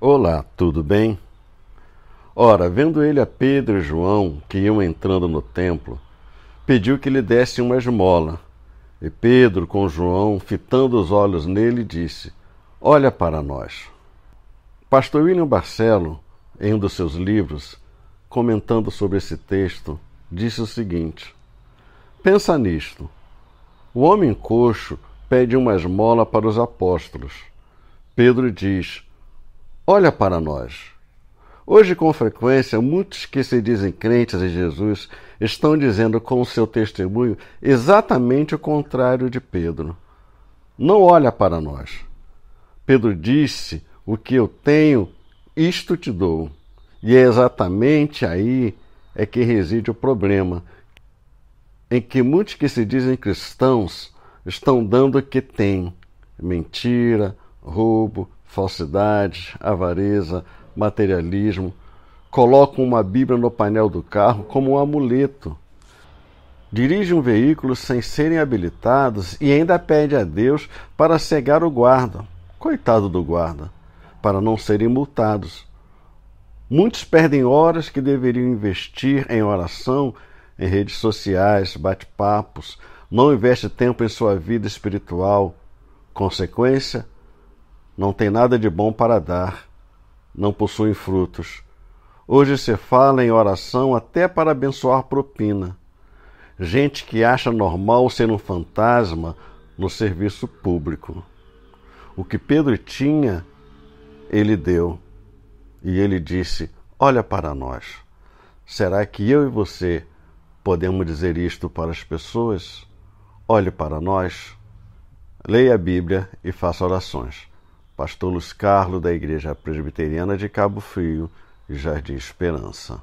Olá, tudo bem? Ora, vendo ele a Pedro e João, que iam entrando no templo, pediu que lhe desse uma esmola. E Pedro, com João, fitando os olhos nele, disse: Olha para nós. Pastor William Barcelo, em um dos seus livros, comentando sobre esse texto, disse o seguinte: Pensa nisto. O homem coxo pede uma esmola para os apóstolos. Pedro diz: Olha para nós. Hoje, com frequência, muitos que se dizem crentes em Jesus estão dizendo com o seu testemunho exatamente o contrário de Pedro. Não olha para nós. Pedro disse: O que eu tenho, isto te dou. E é exatamente aí é que reside o problema, em que muitos que se dizem cristãos estão dando o que têm: mentira, roubo, falsidade, avareza, materialismo, colocam uma Bíblia no painel do carro como um amuleto. Dirigem um veículo sem serem habilitados e ainda pede a Deus para cegar o guarda, coitado do guarda, para não serem multados. Muitos perdem horas que deveriam investir em oração, em redes sociais, bate-papos, não investe tempo em sua vida espiritual. Consequência, não têm nada de bom para dar, não possuem frutos. Hoje se fala em oração até para abençoar propina. Gente que acha normal ser um fantasma no serviço público. O que Pedro tinha, ele deu. E ele disse: Olha para nós. Será que eu e você podemos dizer isto para as pessoas? Olhe para nós, leia a Bíblia e faça orações. Pastor Luiz Carlos, da Igreja Presbiteriana de Cabo Frio, Jardim Esperança.